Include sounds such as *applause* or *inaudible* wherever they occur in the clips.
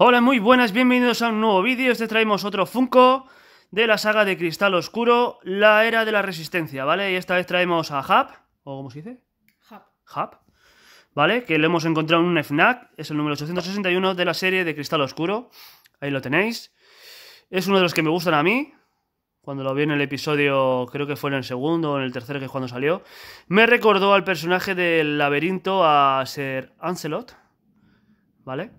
Hola, muy buenas, bienvenidos a un nuevo vídeo. Este traemos otro Funko de la saga de Cristal Oscuro, la era de la resistencia, ¿vale? Y esta vez traemos a Hub, o ¿cómo se dice? Hub. Hub, ¿vale? Que lo hemos encontrado en un FNAC, es el número 861 de la serie de Cristal Oscuro. Ahí lo tenéis. Es uno de los que me gustan a mí, cuando lo vi en el episodio, creo que fue en el segundo o en el tercero, que es cuando salió, me recordó al personaje del laberinto a Ser Ancelot, ¿vale?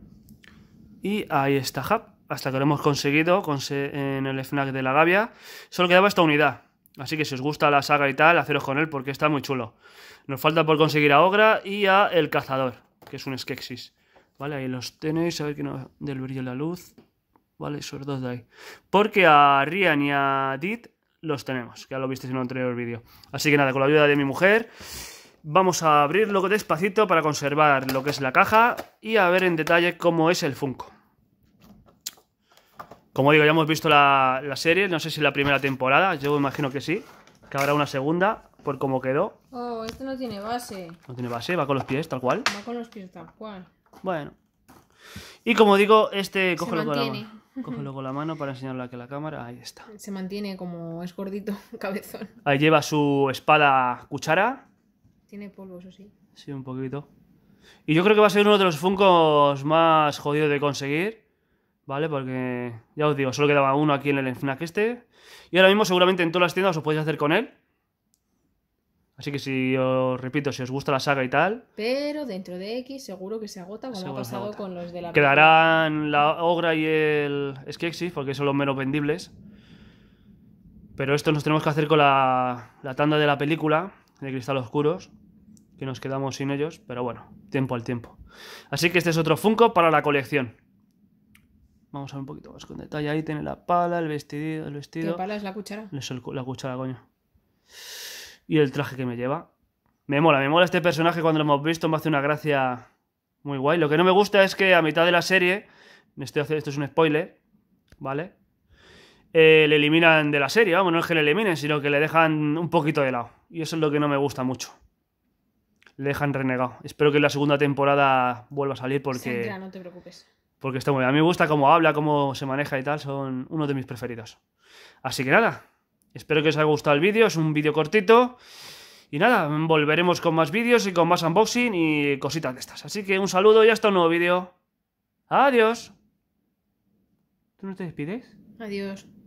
Y ahí está Hub, hasta que lo hemos conseguido en el FNAC de la Gavia. Solo quedaba esta unidad. Así que si os gusta la saga y tal, haceros con él porque está muy chulo. Nos falta por conseguir a Ogra y a El Cazador, que es un Skeksis. Vale, ahí los tenéis, a ver que no... Del brillo la luz. Vale, esos dos de ahí. Porque a Rian y a Dit los tenemos, ya lo visteis en un anterior vídeo. Así que nada, con la ayuda de mi mujer, vamos a abrirlo despacito para conservar lo que es la caja y a ver en detalle cómo es el Funko. Como digo, ya hemos visto la, serie, no sé si la primera temporada, yo imagino que sí, que habrá una segunda, por como quedó. Oh, este no tiene base. No tiene base, va con los pies, tal cual. Va con los pies, tal cual. Bueno. Y como digo, este, cógelo con la mano. con la mano para enseñarle aquí a la cámara. Ahí está. Se mantiene como es gordito, *laughs* cabezón. Ahí lleva su espada cuchara. Tiene polvo, eso sí. Sí, un poquito. Y yo creo que va a ser uno de los funcos más jodidos de conseguir. ¿vale? Porque ya os digo, solo quedaba uno aquí en el FNAC este. Y ahora mismo seguramente en todas las tiendas os podéis hacer con él. Así que si os repito, si os gusta la saga y tal. Pero dentro de X seguro que se agota como ha pasado con los de la. Quedarán la Ogra y el Skeksis porque son los menos vendibles. Pero esto nos tenemos que hacer con la, la tanda de la película, de Cristal Oscuros, que nos quedamos sin ellos, pero bueno, tiempo al tiempo. Así que este es otro Funko para la colección. Vamos a ver un poquito más con detalle. Ahí tiene la pala, el vestido. El vestido. ¿Qué pala es la cuchara? Es la cuchara, coño. Y el traje que me lleva. Me mola, me mola este personaje cuando lo hemos visto. Me hace una gracia muy guay. Lo que no me gusta es que a mitad de la serie. Esto, esto es un spoiler, ¿vale? Eh, le eliminan de la serie, vamos, no es que le eliminen, sino que le dejan un poquito de lado. Y eso es lo que no me gusta mucho. Le dejan renegado. Espero que en la segunda temporada vuelva a salir porque. no te preocupes. Porque está muy bien. A mí me gusta cómo habla, cómo se maneja y tal. Son uno de mis preferidos. Así que nada. Espero que os haya gustado el vídeo. Es un vídeo cortito. Y nada, volveremos con más vídeos y con más unboxing y cositas de estas. Así que un saludo y hasta un nuevo vídeo. Adiós. ¿Tú no te despides? Adiós.